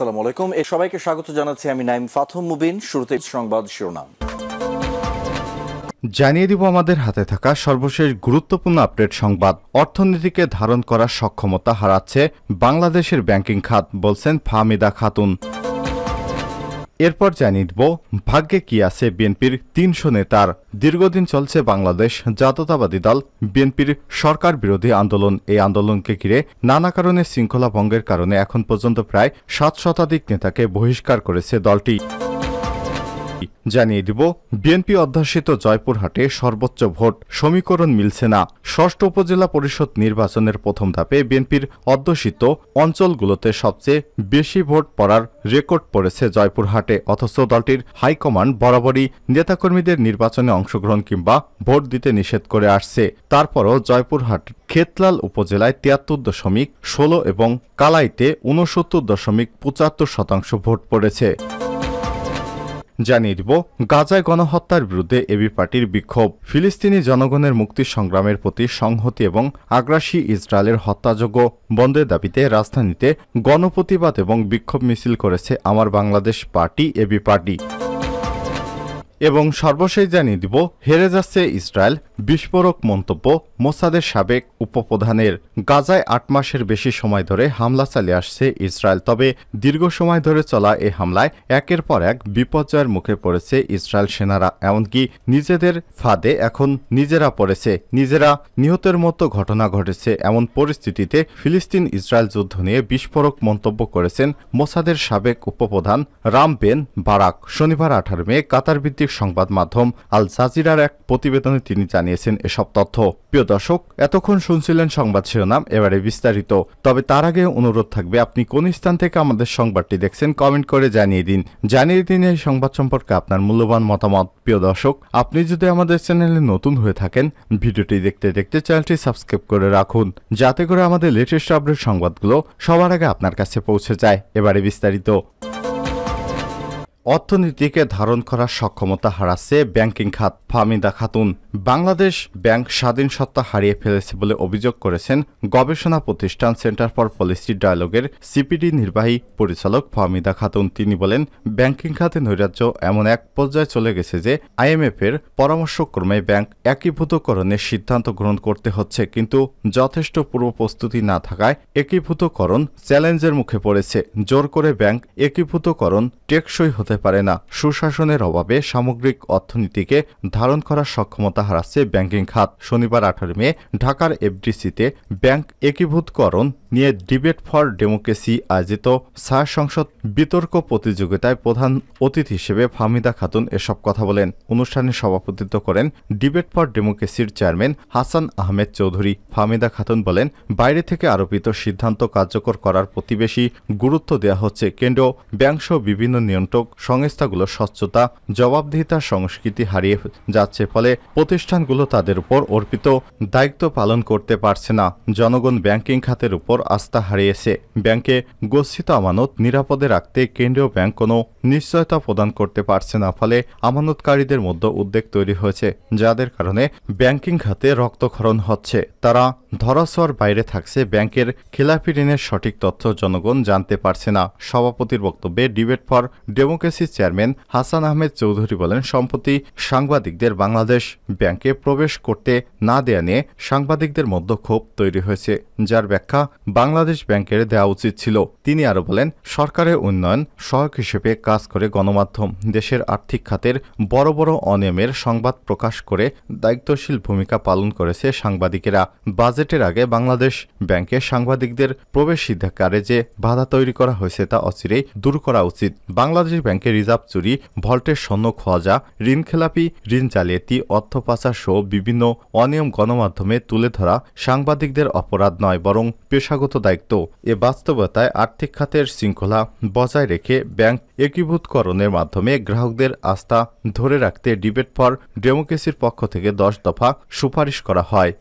সালাম আলাইকুম এ সবাইকে স্বাগত জানাচ্ছি আমি নাইম ফাথম মুবিন শুরুতে সংবাদ শিরোনাম জানিয়ে দিব আমাদের হাতে থাকা সর্বশেষ গুরুত্বপূর্ণ আপডেট সংবাদ অর্থনীতিকে ধারণ করার সক্ষমতা হারাচ্ছে বাংলাদেশের ব্যাংকিং খাত বলছেন ফাহমিদা খাতুন এরপর জানিয়ে দিব ভাগ্যে কি আছে বিএনপির তিনশো নেতার দীর্ঘদিন চলছে বাংলাদেশ জাততাবাদী দল বিএনপির সরকার বিরোধী আন্দোলন এই আন্দোলনকে ঘিরে নানা কারণে শৃঙ্খলা ভঙ্গের কারণে এখন পর্যন্ত প্রায় সাত শতাধিক নেতাকে বহিষ্কার করেছে দলটি জানিয়ে দিব বিএনপি অধ্যাশিত জয়পুরহাটে সর্বোচ্চ ভোট সমীকরণ মিলছে না ষষ্ঠ উপজেলা পরিষদ নির্বাচনের প্রথম ধাপে বিএনপির অধ্যুষিত অঞ্চলগুলোতে সবচেয়ে বেশি ভোট পড়ার রেকর্ড পড়েছে জয়পুরহাটে অথচ দলটির হাইকমান্ড বরাবরই নেতাকর্মীদের নির্বাচনে অংশগ্রহণ কিংবা ভোট দিতে নিষেধ করে আসছে তারপরও জয়পুরহাট খেতলাল উপজেলায় তিয়াত্তর দশমিক ষোলো এবং কালাইতে উনসত্তর দশমিক পঁচাত্তর শতাংশ ভোট পড়েছে জানিয়ে দিব গাজায় গণহত্যার বিরুদ্ধে এবি পার্টির বিক্ষোভ ফিলিস্তিনি জনগণের মুক্তি সংগ্রামের প্রতি সংহতি এবং আগ্রাসী ইসরায়েলের হত্যাযোগ্য বন্ধের দাবিতে রাজধানীতে গণপ্রতিবাদ এবং বিক্ষোভ মিছিল করেছে Amar Bangladesh party AB party এবং সর্বশেষ জানিয়ে দিব হেরে যাচ্ছে ইসরায়েল বিস্ফোরক মন্তব্য মোসাদের সাবেক উপপ্রধানের গাজায় আট মাসের বেশি সময় ধরে হামলা চালিয়ে আসছে ইসরায়েল তবে দীর্ঘ সময় ধরে চলা এই হামলায় একের পর এক বিপর্যয়ের মুখে পড়েছে ইসরায়েল সেনারা এমনকি নিজেদের ফাঁদে এখন নিজেরা পড়েছে নিজেরা নিহতের মতো ঘটনা ঘটেছে এমন পরিস্থিতিতে ফিলিস্তিন ইসরায়েল যুদ্ধ নিয়ে বিস্ফোরক মন্তব্য করেছেন মোসাদের সাবেক উপপ্রধান রাম বেন বারাক শনিবার আঠারো মে কাতার আঞ্চলিক সংবাদ মাধ্যম আল জাজিরার এক প্রতিবেদনে তিনি জানিয়েছেন এসব তথ্য প্রিয় দর্শক এতক্ষণ শুনছিলেন সংবাদ শিরোনাম এবারে বিস্তারিত তবে তার আগে অনুরোধ থাকবে আপনি কোন স্থান থেকে আমাদের সংবাদটি দেখছেন কমেন্ট করে জানিয়ে দিন জানিয়ে দিন এই সংবাদ সম্পর্কে আপনার মূল্যবান মতামত প্রিয় দর্শক আপনি যদি আমাদের চ্যানেলে নতুন হয়ে থাকেন ভিডিওটি দেখতে দেখতে চ্যানেলটি সাবস্ক্রাইব করে রাখুন যাতে করে আমাদের লেটেস্ট আপডেট সংবাদগুলো সবার আগে আপনার কাছে পৌঁছে যায় এবারে বিস্তারিত অর্থনীতিকে ধারণ করার সক্ষমতা হারাচ্ছে ব্যাংকিং খাত ফামিদা খাতুন বাংলাদেশ ব্যাংক স্বাধীন সত্তা হারিয়ে ফেলেছে বলে অভিযোগ করেছেন গবেষণা প্রতিষ্ঠান সেন্টার ফর পলিসি ডায়ালগের সিপিডি নির্বাহী পরিচালক ফাহমিদা খাতুন তিনি বলেন ব্যাংকিং খাতে নৈরাজ্য এমন এক পর্যায়ে চলে গেছে যে আইএমএফের পরামর্শক্রমে ব্যাংক একীভূতকরণের সিদ্ধান্ত গ্রহণ করতে হচ্ছে কিন্তু যথেষ্ট পূর্ব প্রস্তুতি না থাকায় একীভূতকরণ চ্যালেঞ্জের মুখে পড়েছে জোর করে ব্যাংক একীভূতকরণ টেকসই হতে পারে না সুশাসনের অভাবে সামগ্রিক অর্থনীতিকে ধারণ করার সক্ষমতা ক্ষমতা হারাচ্ছে ব্যাংকিং খাত শনিবার আঠারো মে ঢাকার এফডিসিতে ব্যাংক একীভূতকরণ নিয়ে ডিবেট ফর ডেমোক্রেসি আয়োজিত সার সংসদ বিতর্ক প্রতিযোগিতায় প্রধান অতিথি হিসেবে ফাহমিদা খাতুন এসব কথা বলেন অনুষ্ঠানে সভাপতিত্ব করেন ডিবেট ফর ডেমোক্রেসির চেয়ারম্যান হাসান আহমেদ চৌধুরী ফাহমিদা খাতুন বলেন বাইরে থেকে আরোপিত সিদ্ধান্ত কার্যকর করার প্রতি বেশি গুরুত্ব দেওয়া হচ্ছে কেন্দ্র ব্যাংকসহ বিভিন্ন নিয়ন্ত্রক সংস্থাগুলো স্বচ্ছতা জবাবদিহিতা সংস্কৃতি হারিয়ে যাচ্ছে ফলে প্রতিষ্ঠানগুলো তাদের উপর অর্পিত দায়িত্ব পালন করতে পারছে না জনগণ ব্যাংকিং খাতের উপর আস্থা হারিয়েছে ব্যাংকে গচ্ছিত আমানত নিরাপদে রাখতে কেন্দ্রীয় ব্যাংক কোনো নিশ্চয়তা প্রদান করতে পারছে না ফলে আমানতকারীদের মধ্যে উদ্বেগ তৈরি হয়েছে যাদের কারণে ব্যাংকিং খাতে রক্তক্ষরণ হচ্ছে তারা ধরাছোয়ার বাইরে থাকছে ব্যাংকের খেলাফি ঋণের সঠিক তথ্য জনগণ জানতে পারছে না সভাপতির বক্তব্যে debate for democracy chairman Hasan Ahmed Chowdhury বলেন সম্প্রতি সাংবাদিকদের বাংলাদেশ ব্যাংকে প্রবেশ করতে না দেয়া নিয়ে সাংবাদিকদের মধ্যে ক্ষোভ তৈরি হয়েছে যার ব্যাখ্যা বাংলাদেশ ব্যাংকের দেওয়া উচিত ছিল তিনি আরও বলেন সরকারের উন্নয়ন সহায়ক হিসেবে কাজ করে গণমাধ্যম দেশের আর্থিক খাতের বড় বড় অনিয়মের সংবাদ প্রকাশ করে দায়িত্বশীল ভূমিকা পালন করেছে সাংবাদিকেরা বাজেটের আগে বাংলাদেশ ব্যাংকে সাংবাদিকদের প্রবেশ সিদ্ধাকারে যে বাধা তৈরি করা হয়েছে তা অচিরেই দূর করা উচিত বাংলাদেশ ব্যাংকের রিজার্ভ চুরি ভল্টের স্বর্ণ খোয়াজা ঋণখেলাপি ঋণ জালিয়াতি অর্থ পাচার সহ বিভিন্ন অনিয়ম গণমাধ্যমে তুলে ধরা সাংবাদিকদের অপরাধ নয় নয় বরং পেশাগত দায়িত্ব এ বাস্তবতায় আর্থিক খাতের শৃঙ্খলা বজায় রেখে ব্যাংক একীভূতকরণের মাধ্যমে গ্রাহকদের আস্থা ধরে রাখতে ডিবেট ফর ডেমোক্রেসির পক্ষ থেকে দশ দফা সুপারিশ করা হয়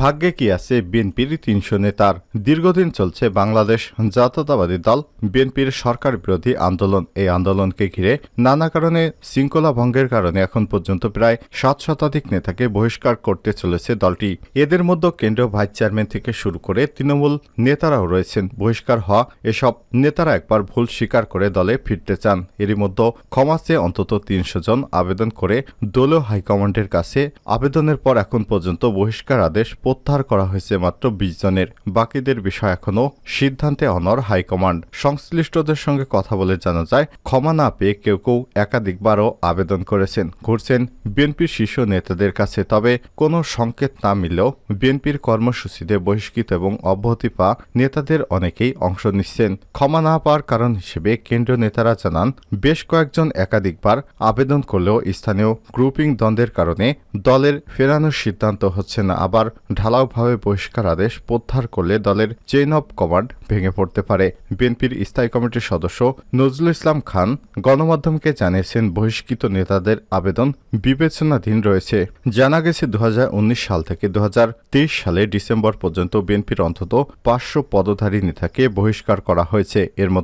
ভাগ্যে কি আছে বিএনপির তিনশো নেতার দীর্ঘদিন চলছে বাংলাদেশ জাতীয়তাবাদী দল বিএনপির সরকার বিরোধী আন্দোলন এই আন্দোলনকে ঘিরে নানা কারণে শৃঙ্খলা ভঙ্গের কারণে এখন পর্যন্ত প্রায় সাত শতাধিক নেতাকে বহিষ্কার করতে চলেছে দলটি এদের মধ্যে কেন্দ্রীয় ভাইস চেয়ারম্যান থেকে শুরু করে তৃণমূল নেতারাও রয়েছেন বহিষ্কার হওয়া এসব নেতারা একবার ভুল স্বীকার করে দলে ফিরতে চান এরই মধ্যে ক্ষমা চেয়ে অন্তত তিনশো জন আবেদন করে দলীয় হাইকমান্ডের কাছে আবেদনের পর এখন পর্যন্ত বহিষ্কার আদেশ প্রত্যাহার করা হয়েছে মাত্র বিশ জনের বাকিদের বিষয় এখনও সিদ্ধান্তে অনর হাইকমান্ড সংশ্লিষ্টদের সঙ্গে কথা বলে জানা যায় ক্ষমা না পেয়ে কেউ কেউ একাধিকবারও আবেদন করেছেন ঘুরছেন বিএনপির শীর্ষ নেতাদের কাছে তবে কোনো সংকেত না মিললেও বিএনপির কর্মসূচিতে বহিষ্কৃত এবং অব্যাহতি পা নেতাদের অনেকেই অংশ নিচ্ছেন ক্ষমা না পাওয়ার কারণ হিসেবে কেন্দ্রীয় নেতারা জানান বেশ কয়েকজন একাধিকবার আবেদন করলেও স্থানীয় গ্রুপিং দ্বন্দ্বের কারণে দলের ফেরানোর সিদ্ধান্ত হচ্ছে না আবার ঢালাওভাবে বহিষ্কার আদেশ প্রত্যাহার করলে দলের চেইন অব কমান্ড ভেঙে পড়তে পারে বিএনপির স্থায়ী কমিটির সদস্য নজরুল ইসলাম খান গণমাধ্যমকে জানিয়েছেন বহিষ্কৃত নেতাদের আবেদন বিবেচনাধীন রয়েছে জানা গেছে দু সাল থেকে দু সালে ডিসেম্বর পর্যন্ত বিএনপির অন্তত পাঁচশো পদধারী নেতাকে বহিষ্কার করা হয়েছে এর মধ্যে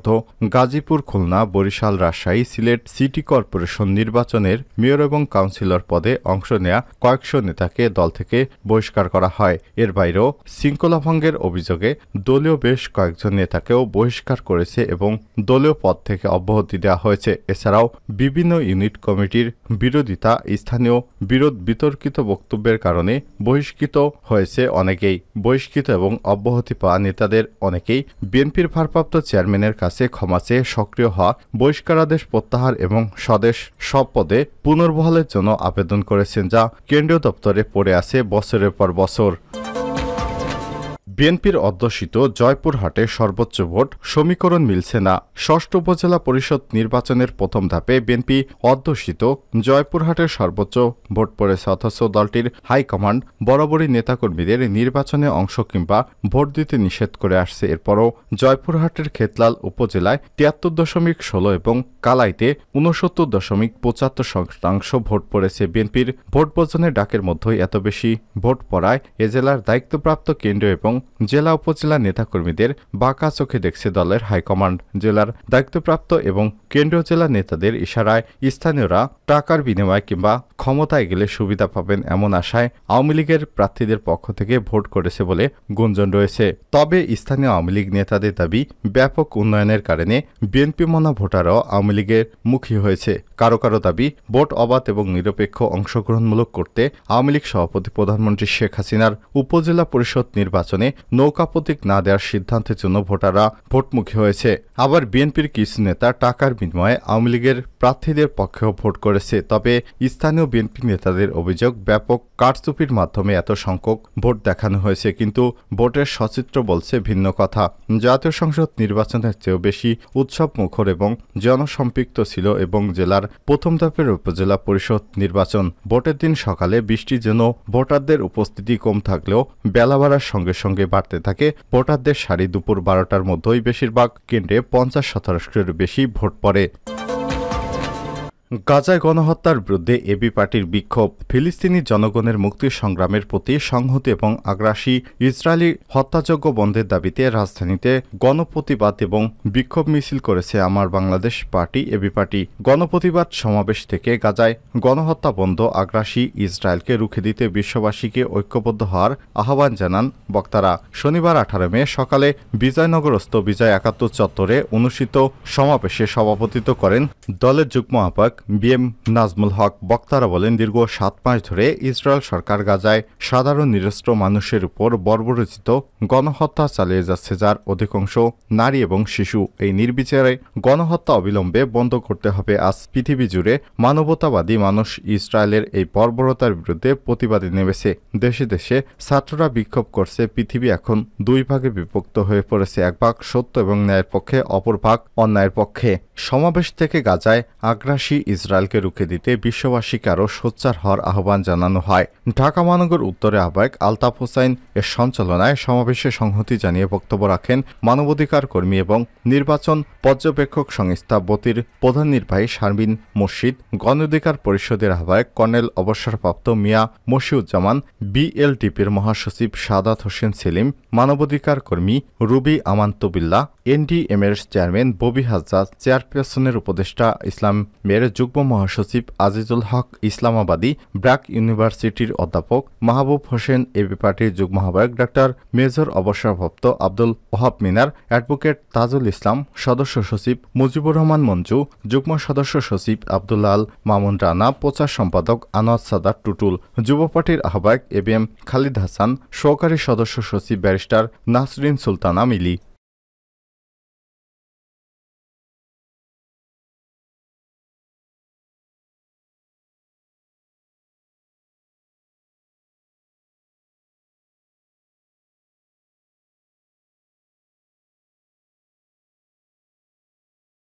গাজীপুর খুলনা বরিশাল রাজশাহী সিলেট সিটি কর্পোরেশন নির্বাচনের মেয়র এবং কাউন্সিলর পদে অংশ নেয়া কয়েকশো নেতাকে দল থেকে বহিষ্কার করা হয় এর বাইরেও শৃঙ্খলা ভঙ্গের অভিযোগে দলীয় বেশ কয়েকজন নেতাকেও বহিষ্কার করেছে এবং দলীয় পদ থেকে অব্যাহতি দেওয়া হয়েছে এছাড়াও বিভিন্ন ইউনিট কমিটির বিরোধিতা স্থানীয় বিরোধ বিতর্কিত বক্তব্যের কারণে বহিষ্কৃত হয়েছে অনেকেই বহিষ্কৃত এবং অব্যাহতি পাওয়া নেতাদের অনেকেই বিএনপির ভারপ্রাপ্ত চেয়ারম্যানের কাছে ক্ষমা চেয়ে সক্রিয় হওয়া বহিষ্কারাদেশ প্রত্যাহার এবং স্বদেশ সব পদে পুনর্বহালের জন্য আবেদন করেছেন যা কেন্দ্রীয় দপ্তরে পড়ে আছে বছরের পর বছর Salvador. বিএনপির অধ্যুষিত জয়পুরহাটে সর্বোচ্চ ভোট সমীকরণ মিলছে না ষষ্ঠ উপজেলা পরিষদ নির্বাচনের প্রথম ধাপে বিএনপি অধ্যুষিত জয়পুরহাটে সর্বোচ্চ ভোট পড়েছে অথচ দলটির হাইকমান্ড বরাবরই নেতাকর্মীদের নির্বাচনে অংশ কিংবা ভোট দিতে নিষেধ করে আসছে এরপরও জয়পুরহাটের খেতলাল উপজেলায় তিয়াত্তর দশমিক ষোলো এবং কালাইতে উনসত্তর দশমিক পঁচাত্তর শতাংশ ভোট পড়েছে বিএনপির ভোট বর্জনের ডাকের মধ্যেই এত বেশি ভোট পড়ায় এ জেলার দায়িত্বপ্রাপ্ত কেন্দ্র এবং জেলা উপজেলা নেতাকর্মীদের বাঁকা চোখে দেখছে দলের হাইকমান্ড জেলার দায়িত্বপ্রাপ্ত এবং কেন্দ্রীয় জেলা নেতাদের ইশারায় স্থানীয়রা টাকার বিনিময় কিংবা ক্ষমতায় গেলে সুবিধা পাবেন এমন আশায় আওয়ামী লীগের প্রার্থীদের পক্ষ থেকে ভোট করেছে বলে গুঞ্জন রয়েছে তবে স্থানীয় আওয়ামী লীগ নেতাদের দাবি ব্যাপক উন্নয়নের কারণে বিএনপি মনা ভোটারও আওয়ামী লীগের মুখী হয়েছে কারো কারো দাবি ভোট অবাধ এবং নিরপেক্ষ অংশগ্রহণমূলক করতে আওয়ামী লীগ সভাপতি প্রধানমন্ত্রী শেখ হাসিনার উপজেলা পরিষদ নির্বাচনে নৌকা প্রতীক না দেওয়ার সিদ্ধান্তের জন্য ভোটাররা ভোটমুখী হয়েছে আবার বিএনপির কিছু নেতা টাকার বিনিময়ে আওয়ামী লীগের প্রার্থীদের পক্ষেও ভোট করেছে তবে স্থানীয় বিএনপি নেতাদের অভিযোগ ব্যাপক কারচুপির মাধ্যমে এত সংখ্যক ভোট দেখানো হয়েছে কিন্তু ভোটের সচিত্র বলছে ভিন্ন কথা জাতীয় সংসদ নির্বাচনের চেয়েও বেশি উৎসব মুখর এবং জনসম্পৃক্ত ছিল এবং জেলার প্রথম ধাপের উপজেলা পরিষদ নির্বাচন ভোটের দিন সকালে বৃষ্টির জন্য ভোটারদের উপস্থিতি কম থাকলেও বেলা বাড়ার সঙ্গে সঙ্গে সঙ্গে বাড়তে থাকে ভোটারদের সারি দুপুর বারোটার মধ্যেই বেশিরভাগ কেন্দ্রে পঞ্চাশ শতাংশের বেশি ভোট পড়ে গাজায় গণহত্যার বিরুদ্ধে এবি পার্টির বিক্ষোভ ফিলিস্তিনি জনগণের মুক্তি সংগ্রামের প্রতি সংহতি এবং আগ্রাসী ইসরায়েলি হত্যাযোগ্য বন্ধের দাবিতে রাজধানীতে গণপ্রতিবাদ এবং বিক্ষোভ মিছিল করেছে Amar Bangladesh party AB party গণপ্রতিবাদ সমাবেশ থেকে গাজায় গণহত্যা বন্ধ আগ্রাসী ইসরায়েলকে রুখে দিতে বিশ্ববাসীকে ঐক্যবদ্ধ হওয়ার আহ্বান জানান বক্তারা শনিবার আঠারো মে সকালে বিজয়নগরস্থ বিজয় একাত্তর চত্বরে অনুষ্ঠিত সমাবেশে সভাপতিত্ব করেন দলের যুগ্ম আহ্বায়ক বি এম নাজমুল হক বক্তারা বলেন দীর্ঘ সাত মাস ধরে ইসরায়েল সরকার গাজায় সাধারণ নিরস্ত্র মানুষের উপর বর্বরচিত গণহত্যা চালিয়ে যাচ্ছে যার অধিকাংশ নারী এবং শিশু এই নির্বিচারে গণহত্যা অবিলম্বে বন্ধ করতে হবে আজ পৃথিবী জুড়ে মানবতাবাদী মানুষ ইসরায়েলের এই বর্বরতার বিরুদ্ধে প্রতিবাদে নেমেছে দেশে দেশে ছাত্ররা বিক্ষোভ করছে পৃথিবী এখন দুই ভাগে বিভক্ত হয়ে পড়েছে এক ভাগ সত্য এবং ন্যায়ের পক্ষে অপর ভাগ অন্যায়ের পক্ষে সমাবেশ থেকে গাজায় আগ্রাসী ইসরায়েলকে রুখে দিতে বিশ্ববাসীকে আরও সোচ্চার হওয়ার আহ্বান জানানো হয় ঢাকা মহানগর উত্তরে আহ্বায়ক আলতাফ হোসাইন এর সঞ্চালনায় সমাবেশে সংহতি জানিয়ে বক্তব্য রাখেন মানবাধিকার কর্মী এবং নির্বাচন পর্যবেক্ষক সংস্থা বতির প্রধান নির্বাহী শারমিন মুর্শিদ গণঅধিকার পরিষদের আহ্বায়ক কর্নেল অবসরপ্রাপ্ত মিয়া মশিউজ্জামান বিএলটিপির মহাসচিব সাদাত হোসেন সেলিম মানবাধিকার কর্মী রুবি আমান্তবিল্লা এনডিএমের চেয়ারম্যান ববি হাজ্জা চেয়ারপারসনের উপদেষ্টা ইসলামের যুগ্ম মহাসচিব আজিজুল হক ইসলামাবাদী ব্র্যাক ইউনিভার্সিটির অধ্যাপক মাহবুব হোসেন এবি পার্টির যুগ্ম আহ্বায়ক ডাক্তার মেজর অবসরপ্রাপ্ত আব্দুল ওহাব মিনার অ্যাডভোকেট তাজুল ইসলাম সদস্য সচিব মুজিবুর রহমান মঞ্জু যুগ্ম সদস্য সচিব আব্দুল আল মামুন রানা প্রচার সম্পাদক আনোয়াদ সাদার টুটুল যুব পার্টির আহ্বায়ক A B M Khalid Hasan সহকারী সদস্য সচিব ব্যারিস্টার নাসরিন সুলতানা মিলি